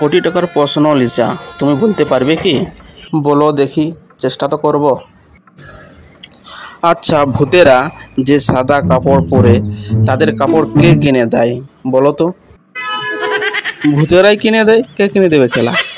কোটি টাকার প্রশ্ন লিজা তুমি বলতে পারবে কি বলো দেখি চেষ্টা তো করব আচ্ছা ভূতেরা যে সাদা কাপড় পরে তাদের কাপড় কে কিনে দেয় বলো তো ভূতেরাই কিনে দেয় কে কিনে দেবে খেলা